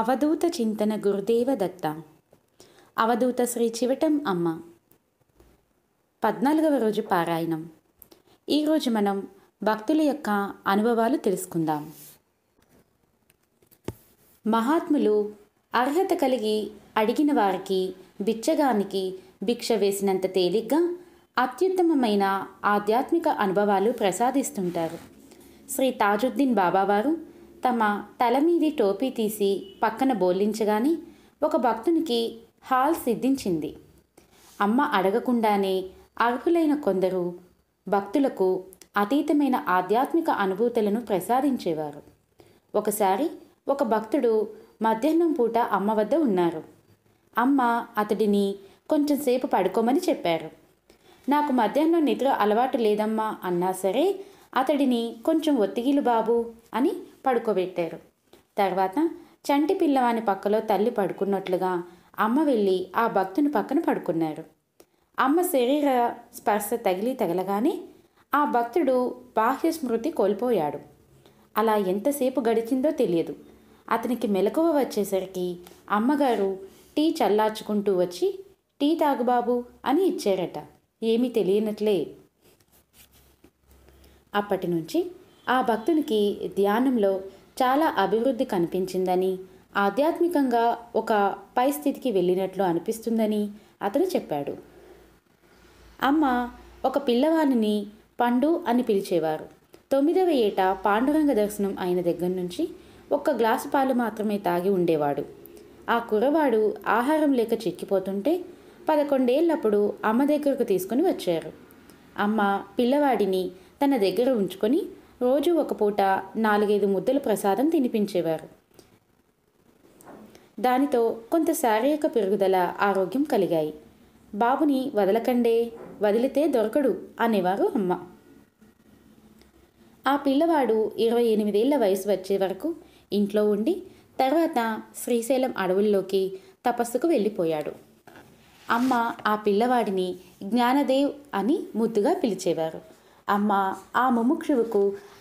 అవధూత చింతన గురుదేవ దత్త అవధూత శ్రీ చివటం అమ్మ పద్నాలుగవ రోజు పారాయణం ఈరోజు మనం భక్తుల యొక్క అనుభవాలు తెలుసుకుందాం మహాత్ములు అర్హత కలిగి అడిగిన వారికి బిచ్చగానికి భిక్ష వేసినంత తేలిగ్గా అత్యుత్తమమైన ఆధ్యాత్మిక అనుభవాలు ప్రసాదిస్తుంటారు శ్రీ తాజుద్దీన్ బాబావారు తమ తల మీది టోపీ తీసి పక్కన బోలించగానే ఒక భక్తునికి హాల్ సిద్ధించింది అమ్మ అడగకుండానే అర్హులైన కొందరు భక్తులకు అతీతమైన ఆధ్యాత్మిక అనుభూతులను ప్రసాదించేవారు ఒకసారి ఒక భక్తుడు మధ్యాహ్నం పూట అమ్మ వద్ద ఉన్నారు అమ్మ అతడిని కొంచెంసేపు పడుకోమని చెప్పారు నాకు మధ్యాహ్నం నిద్ర అలవాటు లేదమ్మా అన్నా సరే అతడిని కొంచెం ఒత్తిగిలు బాబు అని పడుకోబెట్టారు తర్వాత చంటి పిల్లవాని పక్కలో తల్లి పడుకున్నట్లుగా అమ్మ వెళ్ళి ఆ భక్తుని పక్కన పడుకున్నారు అమ్మ శరీర స్పర్శ తగిలి తగలగానే ఆ భక్తుడు బాహ్య స్మృతి కోల్పోయాడు అలా ఎంతసేపు గడిచిందో తెలియదు అతనికి మెలకువ వచ్చేసరికి అమ్మగారు టీ చల్లార్చుకుంటూ వచ్చి టీ తాగుబాబు అని ఇచ్చారట ఏమీ తెలియనట్లే అప్పటి నుంచి ఆ భక్తునికి ధ్యానంలో చాలా అభివృద్ధి కనిపించిందని ఆధ్యాత్మికంగా ఒక పై స్థితికి వెళ్ళినట్లు అనిపిస్తుందని అతను చెప్పాడు అమ్మ ఒక పిల్లవాడిని పండు అని పిలిచేవారు తొమ్మిదవ ఏట పాండురంగ దర్శనం అయిన దగ్గర నుంచి ఒక్క గ్లాసు పాలు మాత్రమే తాగి ఉండేవాడు ఆ కురవాడు ఆహారం లేక చిక్కిపోతుంటే పదకొండేళ్ళప్పుడు అమ్మ దగ్గరకు తీసుకుని వచ్చారు అమ్మ పిల్లవాడిని తన దగ్గర ఉంచుకొని రోజు ఒక పూట నాలుగైదు ముద్దల ప్రసాదం తినిపించేవారు దానితో కొంత శారీరక పెరుగుదల ఆరోగ్యం కలిగాయి బాబుని వదలకండే వదిలితే దొరకడు అనేవారు అమ్మ ఆ పిల్లవాడు ఇరవై ఎనిమిదేళ్ల వయసు వచ్చే వరకు ఇంట్లో ఉండి తర్వాత శ్రీశైలం అడవుల్లోకి తపస్సుకు వెళ్ళిపోయాడు అమ్మ ఆ పిల్లవాడిని జ్ఞానదేవ్ అని ముద్దుగా పిలిచేవారు అమ్మ ఆ ముముక్షువుకు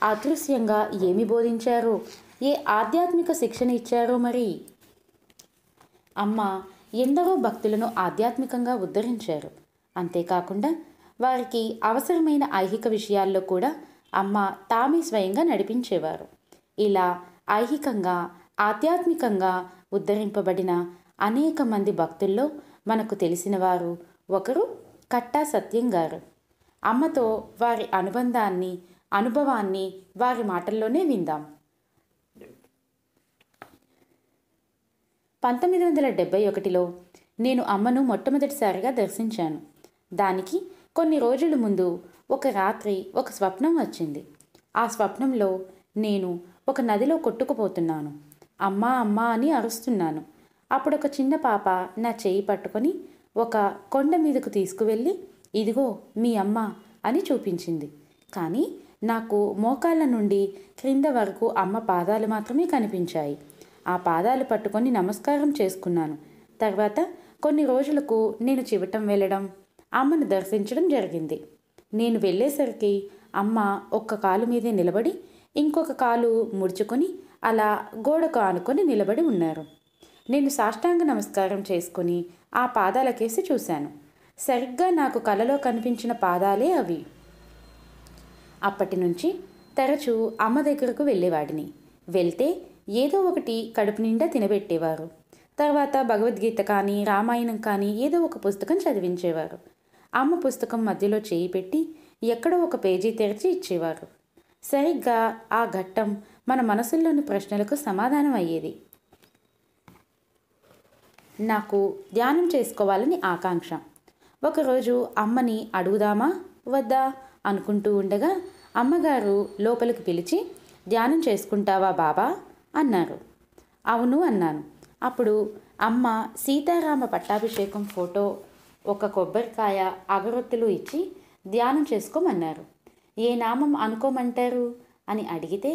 అదృశ్యంగా ఏమి బోధించారు ఏ ఆధ్యాత్మిక శిక్షణ ఇచ్చారు మరి అమ్మ ఎందరో భక్తులను ఆధ్యాత్మికంగా ఉద్ధరించారు అంతేకాకుండా వారికి అవసరమైన ఐహిక విషయాల్లో కూడా అమ్మ తామే స్వయంగా నడిపించేవారు ఇలా ఐహికంగా ఆధ్యాత్మికంగా ఉద్ధరింపబడిన అనేక మంది భక్తుల్లో మనకు తెలిసిన వారు ఒకరు కట్టా సత్యం గారు అమ్మతో వారి అనుబంధాన్ని అనుభవాన్ని వారి మాటల్లోనే విందాం పంతొమ్మిది వందల డెబ్బై ఒకటిలో నేను అమ్మను మొట్టమొదటిసారిగా దర్శించాను దానికి కొన్ని రోజుల ముందు ఒక రాత్రి ఒక స్వప్నం వచ్చింది ఆ స్వప్నంలో నేను ఒక నదిలో కొట్టుకుపోతున్నాను అమ్మా అమ్మా అని అరుస్తున్నాను అప్పుడు ఒక చిన్న పాప నా చేయి పట్టుకొని ఒక కొండ మీదకు తీసుకువెళ్ళి ఇదిగో మీ అమ్మ అని చూపించింది కానీ నాకు మోకాళ్ళ నుండి క్రింద వరకు అమ్మ పాదాలు మాత్రమే కనిపించాయి ఆ పాదాలు పట్టుకొని నమస్కారం చేసుకున్నాను తర్వాత కొన్ని రోజులకు నేను చివటం వెళ్ళడం అమ్మను దర్శించడం జరిగింది నేను వెళ్ళేసరికి అమ్మ ఒక్క కాలు మీదే నిలబడి ఇంకొక కాలు ముడుచుకొని అలా గోడకు ఆనుకొని నిలబడి ఉన్నారు నేను సాష్టాంగ నమస్కారం చేసుకుని ఆ పాదాలకేసి చూశాను సరిగ్గా నాకు కలలో కనిపించిన పాదాలే అవి అప్పటి నుంచి తరచూ అమ్మ దగ్గరకు వెళ్ళేవాడిని వెళ్తే ఏదో ఒకటి కడుపు నిండా తినబెట్టేవారు తర్వాత భగవద్గీత కానీ రామాయణం కానీ ఏదో ఒక పుస్తకం చదివించేవారు అమ్మ పుస్తకం మధ్యలో చేయి పెట్టి ఎక్కడో ఒక పేజీ తెరిచి ఇచ్చేవారు సరిగ్గా ఆ ఘట్టం మన మనసుల్లోని ప్రశ్నలకు సమాధానం అయ్యేది నాకు ధ్యానం చేసుకోవాలని ఆకాంక్ష ఒకరోజు అమ్మని అడుగుదామా వద్దా అనుకుంటూ ఉండగా అమ్మగారు లోపలికి పిలిచి ధ్యానం చేసుకుంటావా బాబా అన్నారు అవును అన్నాను అప్పుడు అమ్మ సీతారామ పట్టాభిషేకం ఫోటో ఒక కొబ్బరికాయ అగరొత్తులు ఇచ్చి ధ్యానం చేసుకోమన్నారు ఏ నామం అనుకోమంటారు అని అడిగితే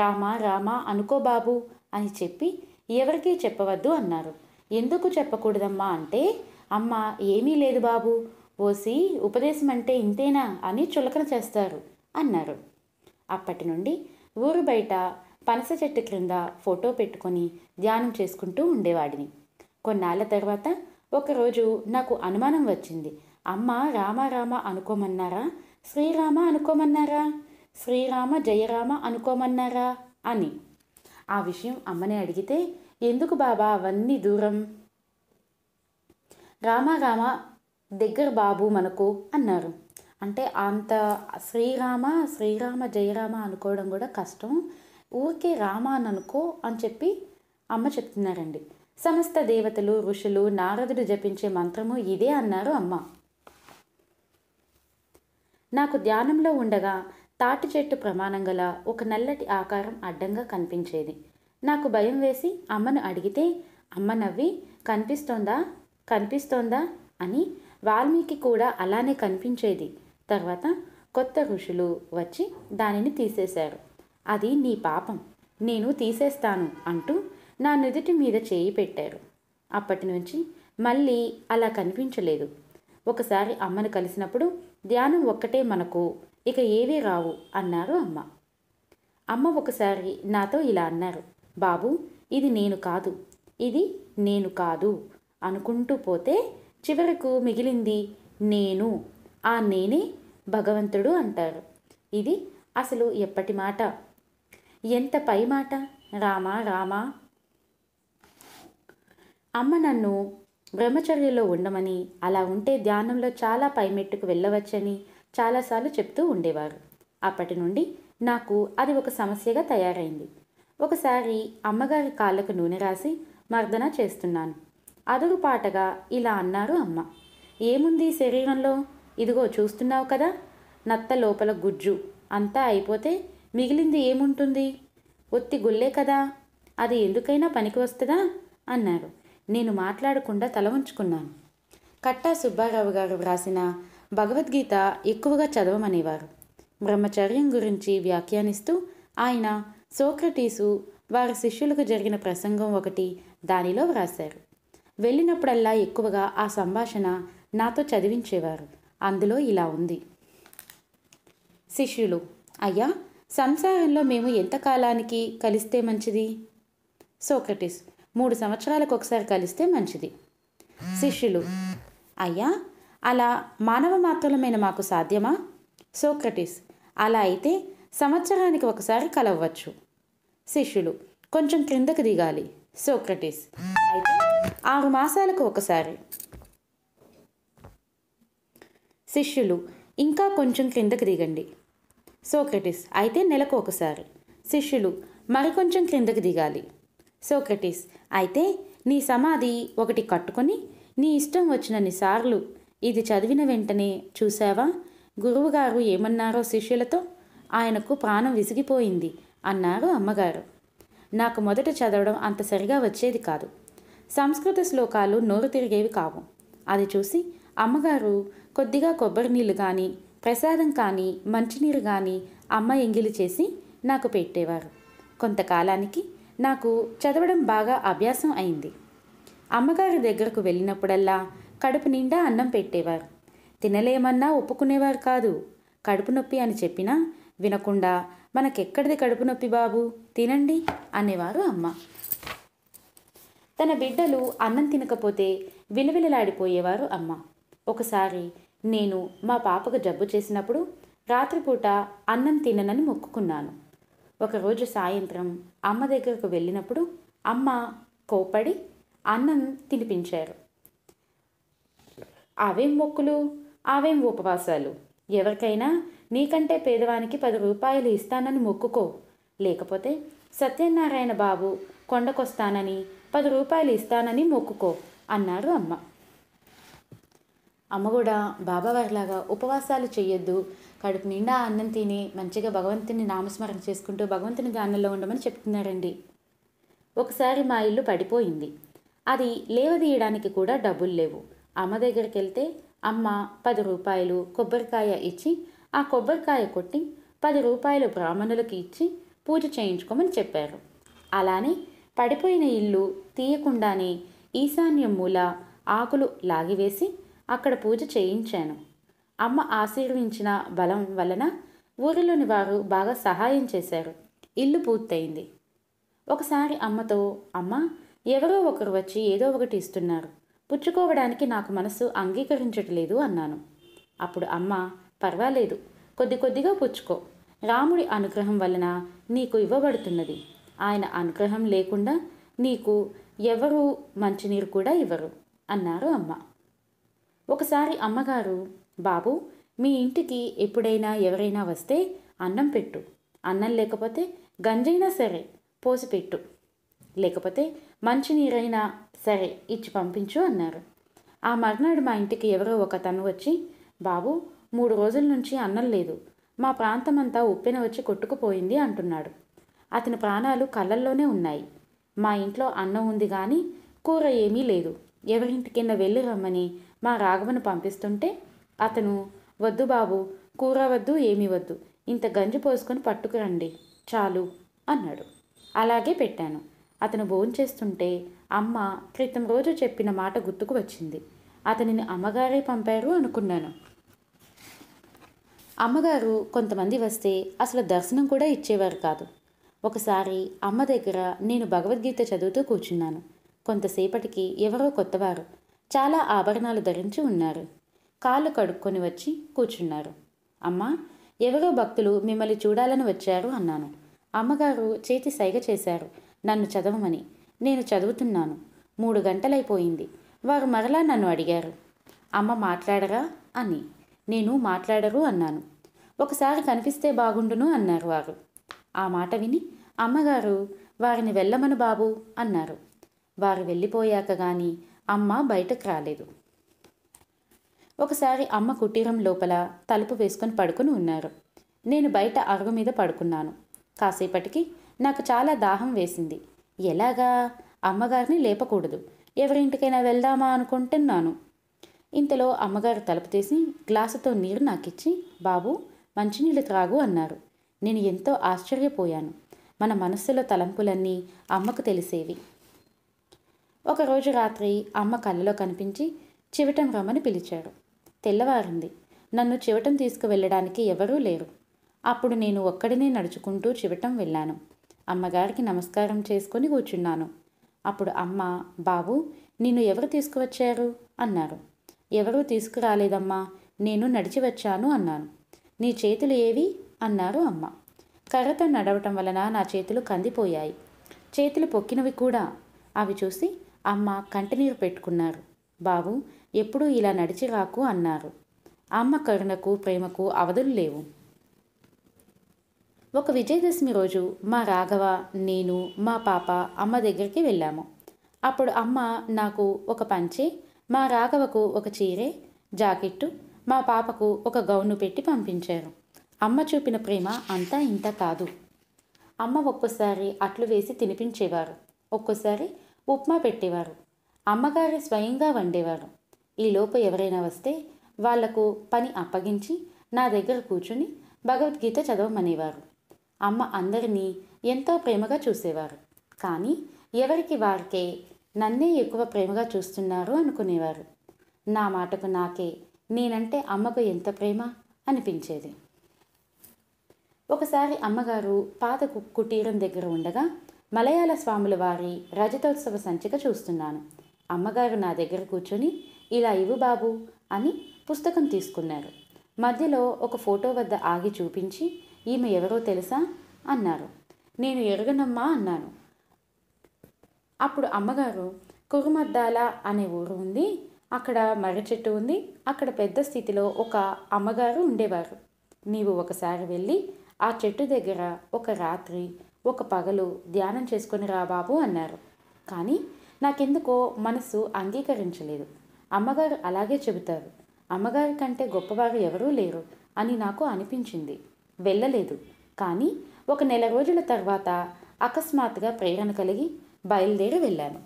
రామా రామా అనుకో బాబు అని చెప్పి ఎవరికీ చెప్పవద్దు అన్నారు ఎందుకు చెప్పకూడదమ్మా అంటే అమ్మ ఏమీ లేదు బాబు ఓసి ఉపదేశం అంటే ఇంతేనా అని చులకన చేస్తారు అన్నారు అప్పటి నుండి ఊరు బయట పనస చెట్టు క్రింద ఫోటో పెట్టుకొని ధ్యానం చేసుకుంటూ ఉండేవాడిని కొన్నాళ్ళ తర్వాత ఒకరోజు నాకు అనుమానం వచ్చింది అమ్మ రామ రామ అనుకోమన్నారా శ్రీరామ అనుకోమన్నారా శ్రీరామ జయరామ అనుకోమన్నారా అని ఆ విషయం అమ్మని అడిగితే ఎందుకు బాబా అవన్నీ దూరం రామా రామ దగ్గర బాబు మనకు అన్నారు అంటే అంత శ్రీరామ శ్రీరామ జయరామ అనుకోవడం కూడా కష్టం ఊరికే రామ అని అనుకో అని చెప్పి అమ్మ చెప్తున్నారండి సమస్త దేవతలు ఋషులు నారదుడు జపించే మంత్రము ఇదే అన్నారు అమ్మ నాకు ధ్యానంలో ఉండగా తాటి చెట్టు ప్రమాణం గల ఒక నల్లటి ఆకారం అడ్డంగా కనిపించేది నాకు భయం వేసి అమ్మను అడిగితే అమ్మ నవ్వి కనిపిస్తోందా కనిపిస్తోందా అని వాల్మీకి కూడా అలానే కనిపించేది తర్వాత కొత్త ఋషులు వచ్చి దానిని తీసేశారు అది నీ పాపం నేను తీసేస్తాను అంటూ నా నుదుటి మీద చేయి పెట్టారు అప్పటి నుంచి మళ్ళీ అలా కనిపించలేదు ఒకసారి అమ్మను కలిసినప్పుడు ధ్యానం ఒక్కటే మనకు ఇక ఏవే రావు అన్నారు అమ్మ అమ్మ ఒకసారి నాతో ఇలా అన్నారు బాబు ఇది నేను కాదు ఇది నేను కాదు అనుకుంటూ పోతే చివరకు మిగిలింది నేను ఆ నేనే భగవంతుడు అంటారు ఇది అసలు ఎప్పటి మాట ఎంత పై మాట రామా రామా అమ్మ నన్ను బ్రహ్మచర్యలో ఉండమని అలా ఉంటే ధ్యానంలో చాలా పైమెట్టుకు వెళ్ళవచ్చని చాలాసార్లు చెప్తూ ఉండేవారు అప్పటి నుండి నాకు అది ఒక సమస్యగా తయారైంది ఒకసారి అమ్మగారి కాళ్ళకు నూనె రాసి మర్దన చేస్తున్నాను అదురుపాటగా ఇలా అన్నారు అమ్మ ఏముంది శరీరంలో ఇదిగో చూస్తున్నావు కదా నత్త లోపల గుజ్జు అంతా అయిపోతే మిగిలింది ఏముంటుంది ఒత్తి గుల్లే కదా అది ఎందుకైనా పనికి వస్తుందా అన్నారు నేను మాట్లాడకుండా తల ఉంచుకున్నాను కట్టా సుబ్బారావు గారు వ్రాసిన భగవద్గీత ఎక్కువగా చదవమనేవారు బ్రహ్మచర్యం గురించి వ్యాఖ్యానిస్తూ ఆయన సోక్రటీసు వారి శిష్యులకు జరిగిన ప్రసంగం ఒకటి దానిలో వ్రాశారు వెళ్ళినప్పుడల్లా ఎక్కువగా ఆ సంభాషణ నాతో చదివించేవారు అందులో ఇలా ఉంది శిష్యులు అయ్యా సంసారంలో మేము ఎంతకాలానికి కలిస్తే మంచిది సోక్రటిస్ మూడు సంవత్సరాలకు ఒకసారి కలిస్తే మంచిది శిష్యులు అయ్యా అలా మానవ మాత్రలమైన మాకు సాధ్యమా సోక్రటిస్ అలా అయితే సంవత్సరానికి ఒకసారి కలవచ్చు శిష్యులు కొంచెం క్రిందకు దిగాలి సోక్రటిస్ అయితే ఆరు మాసాలకు ఒకసారి శిష్యులు ఇంకా కొంచెం క్రిందకు దిగండి సోక్రటిస్ అయితే నెలకు ఒకసారి శిష్యులు మరికొంచెం క్రిందకు దిగాలి సోక్రటిస్ అయితే నీ సమాధి ఒకటి కట్టుకొని నీ ఇష్టం వచ్చినన్ని సార్లు ఇది చదివిన వెంటనే చూసావా గురువుగారు ఏమన్నారో శిష్యులతో ఆయనకు ప్రాణం విసిగిపోయింది అన్నారు అమ్మగారు నాకు మొదట చదవడం అంత సరిగా వచ్చేది కాదు సంస్కృత శ్లోకాలు నోరు తిరిగేవి కావు అది చూసి అమ్మగారు కొద్దిగా కొబ్బరి నీళ్ళు కానీ ప్రసాదం కానీ మంచినీరు కానీ అమ్మ ఎంగిలి చేసి నాకు పెట్టేవారు కొంతకాలానికి నాకు చదవడం బాగా అభ్యాసం అయింది అమ్మగారి దగ్గరకు వెళ్ళినప్పుడల్లా కడుపు నిండా అన్నం పెట్టేవారు తినలేమన్నా ఒప్పుకునేవారు కాదు కడుపు నొప్పి అని చెప్పినా వినకుండా మనకెక్కడిది కడుపు నొప్పి బాబు తినండి అనేవారు అమ్మ తన బిడ్డలు అన్నం తినకపోతే విలవిలలాడిపోయేవారు అమ్మ ఒకసారి నేను మా పాపకు జబ్బు చేసినప్పుడు రాత్రిపూట అన్నం తిననని మొక్కుకున్నాను ఒకరోజు సాయంత్రం అమ్మ దగ్గరకు వెళ్ళినప్పుడు అమ్మ కోపడి అన్నం తినిపించారు అవేం మొక్కులు అవేం ఉపవాసాలు ఎవరికైనా నీకంటే పేదవానికి పది రూపాయలు ఇస్తానని మొక్కుకో లేకపోతే సత్యనారాయణ బాబు కొండకొస్తానని పది రూపాయలు ఇస్తానని మొక్కుకో అన్నాడు అమ్మ అమ్మ కూడా బాబావారిలాగా ఉపవాసాలు చేయొద్దు కడుపు నిండా అన్నం తిని మంచిగా భగవంతుని నామస్మరణ చేసుకుంటూ భగవంతుని గానంలో ఉండమని చెప్తున్నారండి ఒకసారి మా ఇల్లు పడిపోయింది అది లేవదీయడానికి కూడా డబ్బులు లేవు అమ్మ దగ్గరికి వెళ్తే అమ్మ పది రూపాయలు కొబ్బరికాయ ఇచ్చి ఆ కొబ్బరికాయ కొట్టి పది రూపాయలు బ్రాహ్మణులకు ఇచ్చి పూజ చేయించుకోమని చెప్పారు అలానే పడిపోయిన ఇల్లు తీయకుండానే ఈశాన్యం మూల ఆకులు లాగివేసి అక్కడ పూజ చేయించాను అమ్మ ఆశీర్వించిన బలం వలన ఊరిలోని వారు బాగా సహాయం చేశారు ఇల్లు పూర్తయింది ఒకసారి అమ్మతో అమ్మ ఎవరో ఒకరు వచ్చి ఏదో ఒకటి ఇస్తున్నారు పుచ్చుకోవడానికి నాకు మనసు అంగీకరించట్లేదు అన్నాను అప్పుడు అమ్మ పర్వాలేదు కొద్ది కొద్దిగా పుచ్చుకో రాముడి అనుగ్రహం వలన నీకు ఇవ్వబడుతున్నది ఆయన అనుగ్రహం లేకుండా నీకు ఎవరు మంచినీరు కూడా ఇవ్వరు అన్నారు అమ్మ ఒకసారి అమ్మగారు బాబు మీ ఇంటికి ఎప్పుడైనా ఎవరైనా వస్తే అన్నం పెట్టు అన్నం లేకపోతే గంజైనా సరే పోసిపెట్టు లేకపోతే మంచినీరైనా సరే ఇచ్చి పంపించు అన్నారు ఆ మర్నాడు మా ఇంటికి ఎవరో ఒక తను వచ్చి బాబు మూడు రోజుల నుంచి అన్నం లేదు మా ప్రాంతమంతా ఉప్పెన వచ్చి కొట్టుకుపోయింది అంటున్నాడు అతని ప్రాణాలు కళ్ళల్లోనే ఉన్నాయి మా ఇంట్లో అన్నం ఉంది కానీ కూర ఏమీ లేదు కింద వెళ్ళి రమ్మని మా రాఘవను పంపిస్తుంటే అతను వద్దు బాబు కూర వద్దు ఏమీ వద్దు ఇంత గంజి పోసుకొని పట్టుకురండి చాలు అన్నాడు అలాగే పెట్టాను అతను భోంచేస్తుంటే అమ్మ క్రితం రోజు చెప్పిన మాట గుర్తుకు వచ్చింది అతనిని అమ్మగారే పంపారు అనుకున్నాను అమ్మగారు కొంతమంది వస్తే అసలు దర్శనం కూడా ఇచ్చేవారు కాదు ఒకసారి అమ్మ దగ్గర నేను భగవద్గీత చదువుతూ కూర్చున్నాను కొంతసేపటికి ఎవరో కొత్తవారు చాలా ఆభరణాలు ధరించి ఉన్నారు కాళ్ళు కడుక్కొని వచ్చి కూర్చున్నారు అమ్మా ఎవరో భక్తులు మిమ్మల్ని చూడాలని వచ్చారు అన్నాను అమ్మగారు చేతి సైగ చేశారు నన్ను చదవమని నేను చదువుతున్నాను మూడు గంటలైపోయింది వారు మరలా నన్ను అడిగారు అమ్మ మాట్లాడరా అని నేను మాట్లాడరు అన్నాను ఒకసారి కనిపిస్తే బాగుండును అన్నారు వారు ఆ మాట విని అమ్మగారు వారిని వెళ్ళమను బాబు అన్నారు వారు వెళ్ళిపోయాక గాని అమ్మ బయటకు రాలేదు ఒకసారి అమ్మ కుటీరం లోపల తలుపు వేసుకొని పడుకుని ఉన్నారు నేను బయట అరుగు మీద పడుకున్నాను కాసేపటికి నాకు చాలా దాహం వేసింది ఎలాగా అమ్మగారిని లేపకూడదు ఎవరింటికైనా వెళ్దామా అనుకుంటున్నాను ఇంతలో అమ్మగారు తలుపు తీసి గ్లాసుతో నీరు నాకిచ్చి బాబు మంచినీళ్ళు త్రాగు అన్నారు నేను ఎంతో ఆశ్చర్యపోయాను మన మనస్సులో తలంపులన్నీ అమ్మకు తెలిసేవి ఒకరోజు రాత్రి అమ్మ కళ్ళలో కనిపించి చివటం రమ్మని పిలిచారు తెల్లవారింది నన్ను చివటం తీసుకువెళ్ళడానికి ఎవరూ లేరు అప్పుడు నేను ఒక్కడినే నడుచుకుంటూ చివటం వెళ్ళాను అమ్మగారికి నమస్కారం చేసుకుని కూర్చున్నాను అప్పుడు అమ్మ బాబు నిన్ను ఎవరు తీసుకువచ్చారు అన్నారు ఎవరూ తీసుకురాలేదమ్మా నేను నడిచి వచ్చాను అన్నాను నీ చేతులు ఏవి అన్నారు అమ్మ కర్రత నడవటం వలన నా చేతులు కందిపోయాయి చేతులు పొక్కినవి కూడా అవి చూసి అమ్మ కంటినీరు పెట్టుకున్నారు బాబు ఎప్పుడూ ఇలా నడిచి రాకు అన్నారు అమ్మ కరుణకు ప్రేమకు అవధులు లేవు ఒక విజయదశమి రోజు మా రాఘవ నేను మా పాప అమ్మ దగ్గరికి వెళ్ళాము అప్పుడు అమ్మ నాకు ఒక పంచి మా రాఘవకు ఒక చీరే జాకెట్టు మా పాపకు ఒక గౌను పెట్టి పంపించారు అమ్మ చూపిన ప్రేమ అంతా ఇంత కాదు అమ్మ ఒక్కోసారి అట్లు వేసి తినిపించేవారు ఒక్కోసారి ఉప్మా పెట్టేవారు అమ్మగారు స్వయంగా వండేవారు ఈలోపు ఎవరైనా వస్తే వాళ్లకు పని అప్పగించి నా దగ్గర కూర్చుని భగవద్గీత చదవమనేవారు అమ్మ అందరినీ ఎంతో ప్రేమగా చూసేవారు కానీ ఎవరికి వారికే నన్నే ఎక్కువ ప్రేమగా చూస్తున్నారు అనుకునేవారు నా మాటకు నాకే నేనంటే అమ్మకు ఎంత ప్రేమ అనిపించేది ఒకసారి అమ్మగారు పాత కుటీరం దగ్గర ఉండగా మలయాళ స్వాముల వారి రజతోత్సవ సంచిక చూస్తున్నాను అమ్మగారు నా దగ్గర కూర్చొని ఇలా ఇవ్వు బాబు అని పుస్తకం తీసుకున్నారు మధ్యలో ఒక ఫోటో వద్ద ఆగి చూపించి ఈమె ఎవరో తెలుసా అన్నారు నేను ఎరగనమ్మా అన్నాను అప్పుడు అమ్మగారు కురుమద్దాల అనే ఊరు ఉంది అక్కడ మర్రి చెట్టు ఉంది అక్కడ పెద్ద స్థితిలో ఒక అమ్మగారు ఉండేవారు నీవు ఒకసారి వెళ్ళి ఆ చెట్టు దగ్గర ఒక రాత్రి ఒక పగలు ధ్యానం చేసుకుని రా బాబు అన్నారు కానీ నాకెందుకో మనసు అంగీకరించలేదు అమ్మగారు అలాగే చెబుతారు అమ్మగారి కంటే గొప్పవారు ఎవరూ లేరు అని నాకు అనిపించింది వెళ్ళలేదు కానీ ఒక నెల రోజుల తర్వాత అకస్మాత్తుగా ప్రేరణ కలిగి బయలుదేరి వెళ్ళాను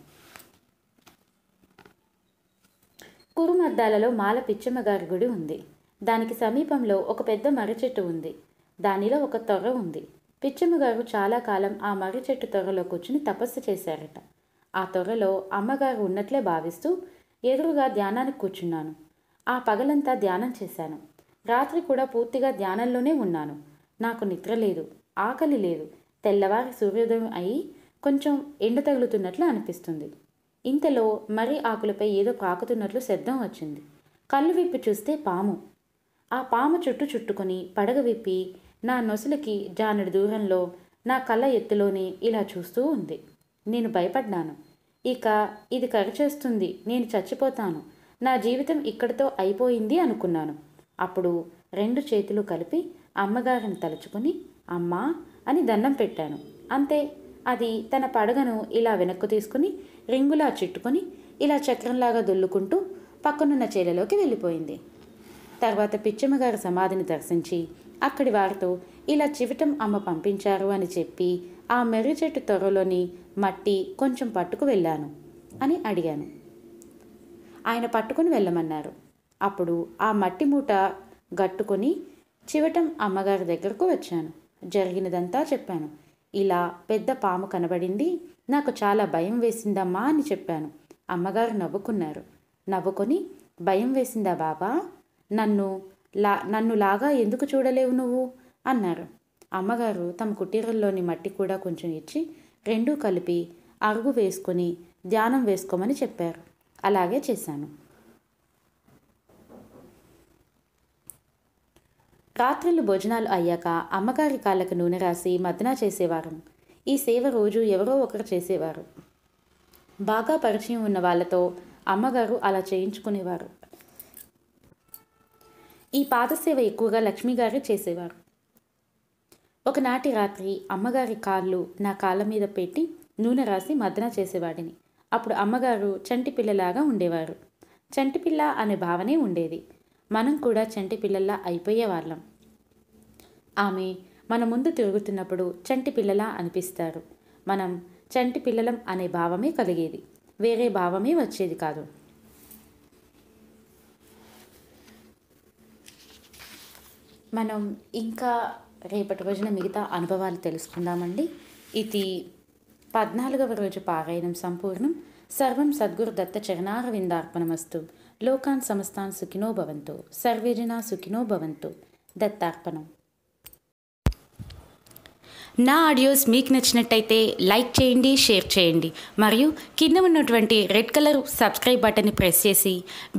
కురుమద్దాలలో మాల పిచ్చమ్మగారి గుడి ఉంది దానికి సమీపంలో ఒక పెద్ద మర్రి చెట్టు ఉంది దానిలో ఒక తొర ఉంది పిచ్చమ్మగారు చాలా కాలం ఆ మర్రి చెట్టు తొరలో కూర్చుని తపస్సు చేశారట ఆ తొరలో అమ్మగారు ఉన్నట్లే భావిస్తూ ఎదురుగా ధ్యానానికి కూర్చున్నాను ఆ పగలంతా ధ్యానం చేశాను రాత్రి కూడా పూర్తిగా ధ్యానంలోనే ఉన్నాను నాకు నిద్ర లేదు ఆకలి లేదు తెల్లవారి సూర్యోదయం అయి కొంచెం ఎండ తగులుతున్నట్లు అనిపిస్తుంది ఇంతలో మరీ ఆకులపై ఏదో కాకుతున్నట్లు శబ్దం వచ్చింది కళ్ళు విప్పి చూస్తే పాము ఆ పాము చుట్టూ చుట్టుకొని పడగ విప్పి నా నొసలికి జానుడి దూహంలో నా కళ్ళ ఎత్తులోని ఇలా చూస్తూ ఉంది నేను భయపడ్డాను ఇక ఇది కరచేస్తుంది నేను చచ్చిపోతాను నా జీవితం ఇక్కడితో అయిపోయింది అనుకున్నాను అప్పుడు రెండు చేతులు కలిపి అమ్మగారిని తలుచుకుని అమ్మా అని దండం పెట్టాను అంతే అది తన పడగను ఇలా వెనక్కు తీసుకుని రింగులా చుట్టుకొని ఇలా చక్రంలాగా దొల్లుకుంటూ పక్కనున్న చేలలోకి వెళ్ళిపోయింది తర్వాత పిచ్చమ్మగారి సమాధిని దర్శించి అక్కడి వారితో ఇలా చివిటం అమ్మ పంపించారు అని చెప్పి ఆ మెర్రి చెట్టు త్వరలోని మట్టి కొంచెం పట్టుకు వెళ్ళాను అని అడిగాను ఆయన పట్టుకుని వెళ్ళమన్నారు అప్పుడు ఆ మట్టి మూట గట్టుకొని చివటం అమ్మగారి దగ్గరకు వచ్చాను జరిగినదంతా చెప్పాను ఇలా పెద్ద పాము కనబడింది నాకు చాలా భయం వేసిందమ్మా అని చెప్పాను అమ్మగారు నవ్వుకున్నారు నవ్వుకొని భయం వేసిందా బాబా నన్ను లా నన్ను లాగా ఎందుకు చూడలేవు నువ్వు అన్నారు అమ్మగారు తమ కుటీరంలోని మట్టి కూడా కొంచెం ఇచ్చి రెండూ కలిపి అరుగు వేసుకొని ధ్యానం వేసుకోమని చెప్పారు అలాగే చేశాను రాత్రులు భోజనాలు అయ్యాక అమ్మగారి కాళ్ళకు నూనె రాసి మదనా చేసేవారు ఈ సేవ రోజు ఎవరో ఒకరు చేసేవారు బాగా పరిచయం ఉన్న వాళ్ళతో అమ్మగారు అలా చేయించుకునేవారు ఈ పాదసేవ ఎక్కువగా లక్ష్మిగారే చేసేవారు ఒకనాటి రాత్రి అమ్మగారి కాళ్ళు నా కాళ్ళ మీద పెట్టి నూనె రాసి మద్దన చేసేవాడిని అప్పుడు అమ్మగారు చంటి పిల్లలాగా ఉండేవారు చంటిపిల్ల అనే భావనే ఉండేది మనం కూడా చంటిపిల్లల్లా అయిపోయేవాళ్ళం ఆమె మన ముందు తిరుగుతున్నప్పుడు చంటి పిల్లలా అనిపిస్తారు మనం చంటి పిల్లలం అనే భావమే కలిగేది వేరే భావమే వచ్చేది కాదు మనం ఇంకా రేపటి రోజున మిగతా అనుభవాలు తెలుసుకుందామండి ఇది పద్నాలుగవ రోజు పారాయణం సంపూర్ణం సర్వం సద్గురు దత్త విందార్పణమస్తు లోకాన్ సమస్తాన్ సుఖినో భవంతు సర్వేజనా సుఖినో భవంతు దత్తార్పణం నా ఆడియోస్ మీకు నచ్చినట్టయితే లైక్ చేయండి షేర్ చేయండి మరియు కింద ఉన్నటువంటి రెడ్ కలర్ సబ్స్క్రైబ్ బటన్ని ప్రెస్ చేసి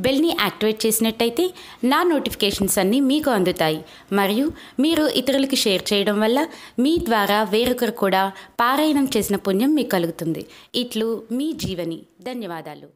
బెల్ని యాక్టివేట్ చేసినట్టయితే నా నోటిఫికేషన్స్ అన్నీ మీకు అందుతాయి మరియు మీరు ఇతరులకి షేర్ చేయడం వల్ల మీ ద్వారా వేరొకరు కూడా పారాయణం చేసిన పుణ్యం మీకు కలుగుతుంది ఇట్లు మీ జీవని ధన్యవాదాలు